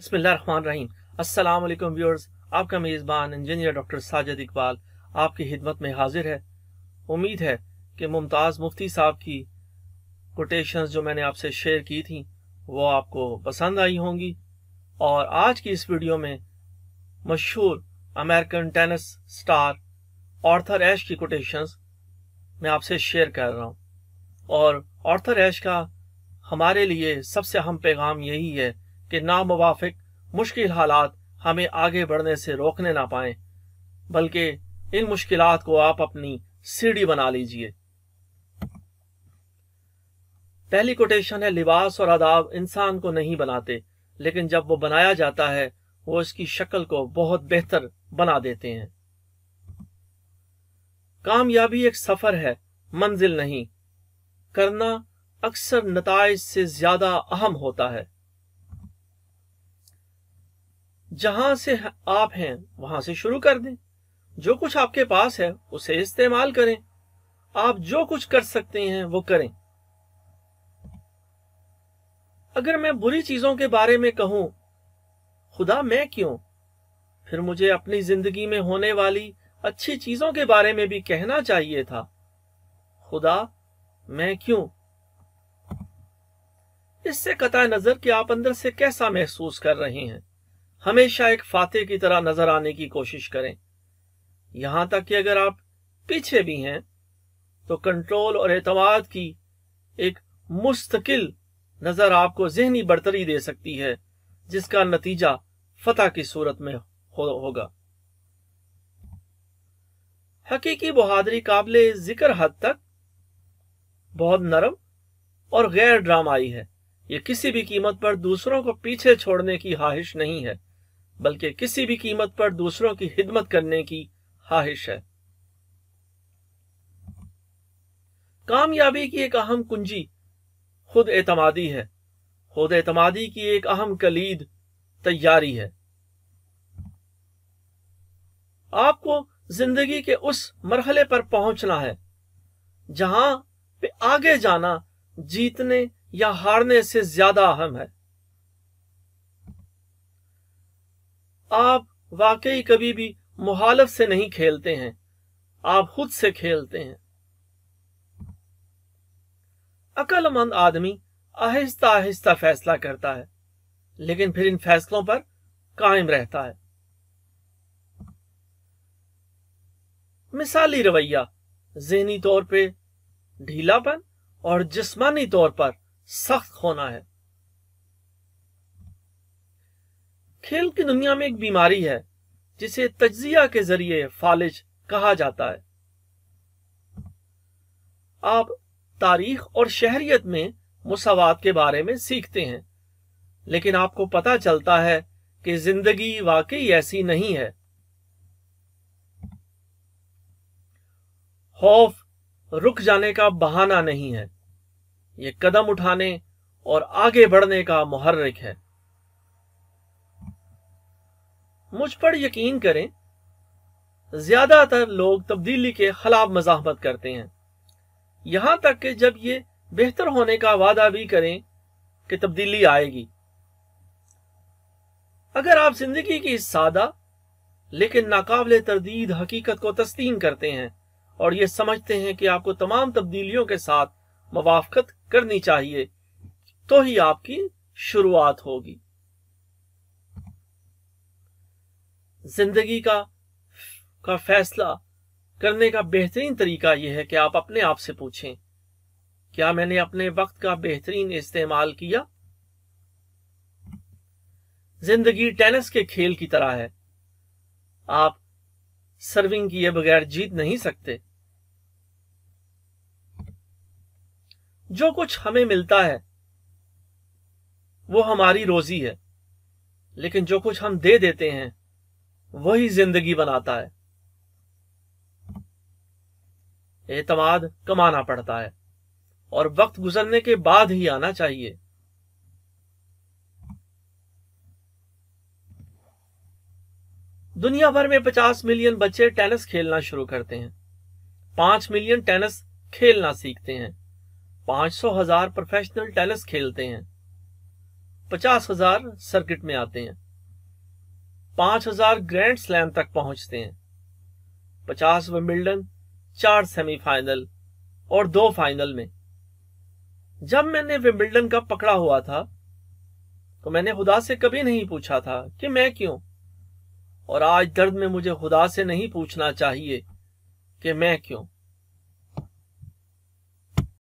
अस्सलाम वालेकुम व्यूअर्स आपका मेज़बान इंजीनियर डॉक्टर साजिद इकबाल आपकी खिदमत में हाजिर है उम्मीद है कि मुमताज़ मुफ्ती साहब की कोटेशंस जो मैंने आपसे शेयर की थी वो आपको पसंद आई होंगी और आज की इस वीडियो में मशहूर American tennis star Arthur Ashe की कोटेशंस मैं आपसे शेयर कर रहा हूँ और ऑर्थर ऐश का हमारे लिए सबसे अहम पैगाम यही है कि नामुवाफिक मुश्किल हालात हमें आगे बढ़ने से रोकने ना पाए बल्कि इन मुश्किल को आप अपनी सीढ़ी बना लीजिए पहली कोटेशन है लिबास और आदाब इंसान को नहीं बनाते लेकिन जब वो बनाया जाता है वो इसकी शक्ल को बहुत बेहतर बना देते हैं कामयाबी एक सफर है मंजिल नहीं करना अक्सर नतज से ज्यादा अहम होता है जहां से आप हैं वहां से शुरू कर दें जो कुछ आपके पास है उसे इस्तेमाल करें आप जो कुछ कर सकते हैं वो करें अगर मैं बुरी चीजों के बारे में कहूं खुदा मैं क्यों फिर मुझे अपनी जिंदगी में होने वाली अच्छी चीजों के बारे में भी कहना चाहिए था खुदा मैं क्यों इससे कता नजर कि आप अंदर से कैसा महसूस कर रहे हैं हमेशा एक फाते की तरह नजर आने की कोशिश करें यहां तक कि अगर आप पीछे भी हैं तो कंट्रोल और एतवाद की एक मुस्तकिल नजर आपको जहनी बढ़तरी दे सकती है जिसका नतीजा फतेह की सूरत में हो, होगा हकीकी बहादरी काबिल जिक्र हद तक बहुत नरम और गैर ड्रामाई है यह किसी भी कीमत पर दूसरों को पीछे छोड़ने की हाहिश नहीं है बल्कि किसी भी कीमत पर दूसरों की हिदमत करने की ख्वाहिश है कामयाबी की एक अहम कुंजी खुद एतमादी है खुद एतमादी की एक अहम कलीद तैयारी है आपको जिंदगी के उस मरहले पर पहुंचना है जहां पे आगे जाना जीतने या हारने से ज्यादा अहम है आप वाकई कभी भी मुहालफ से नहीं खेलते हैं आप खुद से खेलते हैं अक्लमंद आदमी आहिस्ता आहिस्ता फैसला करता है लेकिन फिर इन फैसलों पर कायम रहता है मिसाली रवैया जहनी तौर पे ढीलापन और जिस्मानी तौर पर सख्त होना है खेल की दुनिया में एक बीमारी है जिसे तजिया के जरिए फालिज कहा जाता है आप तारीख और शहरियत में मुसावात के बारे में सीखते हैं लेकिन आपको पता चलता है कि जिंदगी वाकई ऐसी नहीं है खौफ रुक जाने का बहाना नहीं है ये कदम उठाने और आगे बढ़ने का मुहर्रिक है मुझ पर यकीन करें ज्यादातर लोग तब्दीली के खिलाफ मजामत करते हैं यहां तक कि जब ये बेहतर होने का वादा भी करें कि तब्दीली आएगी अगर आप जिंदगी की सादा लेकिन नाकाबले तरदीद हकीकत को तस्लीम करते हैं और ये समझते हैं कि आपको तमाम तब्दीलियों के साथ मवाफकत करनी चाहिए तो ही आपकी शुरुआत होगी जिंदगी का का फैसला करने का बेहतरीन तरीका यह है कि आप अपने आप से पूछें क्या मैंने अपने वक्त का बेहतरीन इस्तेमाल किया जिंदगी टेनिस के खेल की तरह है आप सर्विंग किए बगैर जीत नहीं सकते जो कुछ हमें मिलता है वो हमारी रोजी है लेकिन जो कुछ हम दे देते हैं वही जिंदगी बनाता है एतमाद कमाना पड़ता है और वक्त गुजरने के बाद ही आना चाहिए दुनिया भर में 50 मिलियन बच्चे टेनिस खेलना शुरू करते हैं 5 मिलियन टेनिस खेलना सीखते हैं 500 हजार प्रोफेशनल टेनिस खेलते हैं पचास हजार सर्किट में आते हैं 5000 ग्रैंड स्लैम तक पहुंचते हैं पचास विंबलडन चार सेमीफाइनल और दो फाइनल में जब मैंने विंबलडन का पकड़ा हुआ था तो मैंने खुदा से कभी नहीं पूछा था कि मैं क्यों और आज दर्द में मुझे खुदा से नहीं पूछना चाहिए कि मैं क्यों